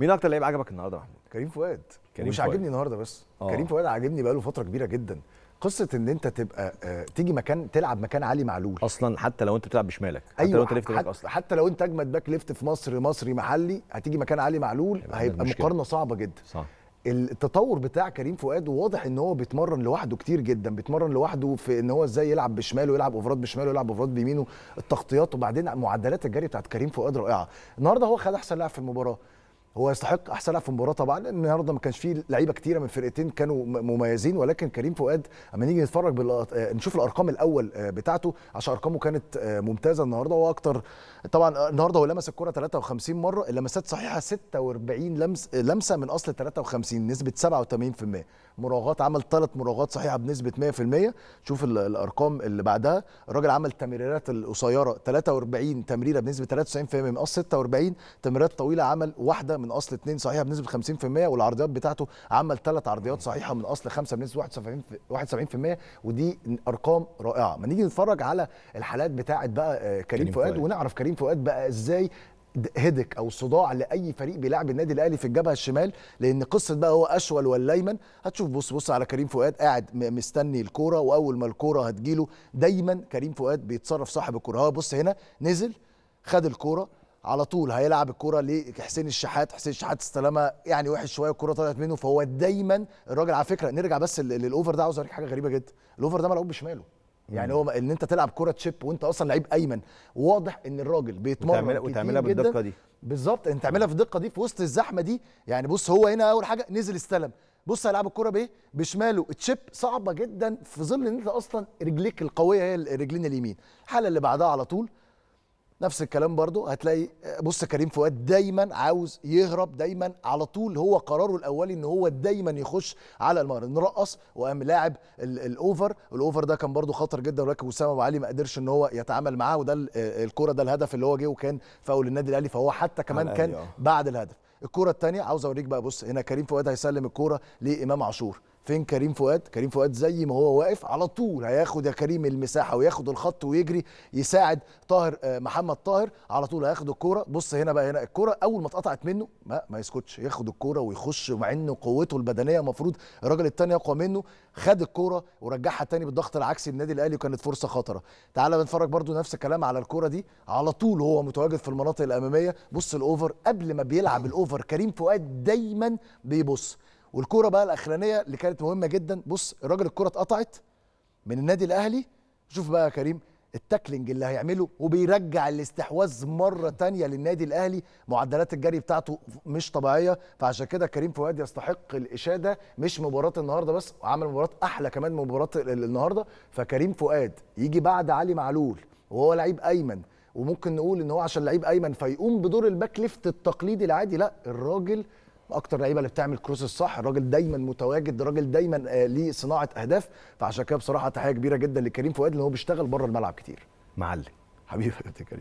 مين اكتر لعيب عجبك النهارده يا محمود كريم فؤاد كريم مش عاجبني النهارده بس أوه. كريم فؤاد عاجبني بقاله فتره كبيره جدا قصه ان انت تبقى آه، تيجي مكان تلعب مكان علي معلول اصلا حتى لو انت بتلعب بشمالك حتى أيوة لو انت ليفت باك اصلا حتى لو انت اجمد باك ليفت في مصر مصري محلي هتيجي مكان علي معلول هيبقى مقارنه صعبه جدا صح التطور بتاع كريم فؤاد واضح ان هو بيتمرن لوحده كتير جدا بيتمرن لوحده في ان هو ازاي يلعب بشماله يلعب اوفرات بشماله يلعب اوفرات بيمينه التغطيات وبعدين معدلات الجري بتاعت كريم فؤاد رائعه النهارده هو خد احسن لاعب في المباراه هو يستحق احسن لاعب في المباراه طبعا لان النهارده ما كانش فيه لعيبه كتيره من فرقتين كانوا مميزين ولكن كريم فؤاد اما نيجي نتفرج آه، نشوف الارقام الاول آه، بتاعته عشان ارقامه كانت آه، ممتازه النهارده هو اكتر طبعا النهارده هو لمس الكره 53 مره اللمسات صحيحه 46 لمس لمسه من اصل 53 نسبه 87% مراوغات عمل ثلاث مراوغات صحيحه بنسبه 100% شوف الارقام اللي بعدها الراجل عمل تمريرات القصيره 43 تمريره بنسبه 93% من اصل 46 تمريرات طويله عمل واحده من اصل 2 صحيحه بنسبه 50% والعرضيات بتاعته عمل ثلاث عرضيات صحيحه من اصل 5 بنسبه 71% ودي ارقام رائعه ما نيجي نتفرج على الحالات بتاعه بقى آه، كريم, كريم فؤاد, ونعرف كريم فؤاد بقى ازاي هدك او صداع لاي فريق بيلعب النادي الاهلي في الجبهه الشمال لان قصه بقى هو اشول ولا ايمن هتشوف بص بص على كريم فؤاد قاعد مستني الكوره واول ما الكوره هتجيله دايما كريم فؤاد بيتصرف صاحب الكوره هو بص هنا نزل خد الكوره على طول هيلعب الكرة لحسين الشحات حسين الشحات استلمها يعني وحش شويه الكرة طلعت منه فهو دايما الراجل على فكره نرجع بس للاوفر ده عاوز اوريك حاجه غريبه جدا الاوفر ده ملعوب بشماله يعني هو ان انت تلعب كره تشيب وانت اصلا لعيب ايمن واضح ان الراجل بيتمرن وتعملها بالدقه دي بالظبط انت تعملها في الدقه دي في وسط الزحمه دي يعني بص هو هنا اول حاجه نزل استلم بص هيلعب الكره بايه بشماله التشيب صعبه جدا في ظل ان انت اصلا رجليك القويه هي الرجلين اليمين الحاله اللي بعدها على طول نفس الكلام برضو هتلاقي بص كريم فؤاد دايما عاوز يهرب دايما على طول هو قراره الاولي ان هو دايما يخش على المهر نرقص وقام لاعب الاوفر الاوفر ده كان برضو خطر جدا ولكن وسام ابو علي ما قدرش ان هو يتعامل معاه وده الكوره ده الهدف اللي هو جه وكان فاول النادي الاهلي فهو حتى كمان كان آه. بعد الهدف الكوره الثانيه عاوز اوريك بقى بص هنا كريم فؤاد هيسلم الكوره لامام عاشور فين كريم فؤاد كريم فؤاد زي ما هو واقف على طول هياخد يا كريم المساحه وياخد الخط ويجري يساعد طاهر آه، محمد طاهر على طول هياخد الكوره بص هنا بقى هنا الكوره اول ما اتقطعت منه ما ما يسكتش ياخد الكوره ويخش مع ان قوته البدنيه المفروض الراجل الثاني اقوى منه خد الكوره ورجعها تاني بالضغط العكسي للنادي الاهلي وكانت فرصه خطره تعالى نتفرج برده نفس الكلام على الكوره دي على طول هو متواجد في المناطق الاماميه بص الاوفر قبل ما بيلعب الاوفر كريم فؤاد دايما بيبص والكوره بقى الاخرانيه اللي كانت مهمه جدا بص الراجل الكوره اتقطعت من النادي الاهلي شوف بقى يا كريم التاكلنج اللي هيعمله وبيرجع الاستحواذ مره تانية للنادي الاهلي معدلات الجري بتاعته مش طبيعيه فعشان كده كريم فؤاد يستحق الاشاده مش مباراه النهارده بس وعمل مباراه احلى كمان من مباراه النهارده فكريم فؤاد يجي بعد علي معلول وهو لعيب ايمن وممكن نقول ان هو عشان لعيب ايمن فيقوم بدور الباك ليفت التقليدي العادي لا الراجل اكتر لعيبه اللي بتعمل كروس الصح الراجل دايما متواجد الراجل دايما آه، ليه صناعه اهداف فعشان كده بصراحه تحيه كبيره جدا لكريم فؤاد لان هو بيشتغل بره الملعب كتير معلم حبيبي يا كريم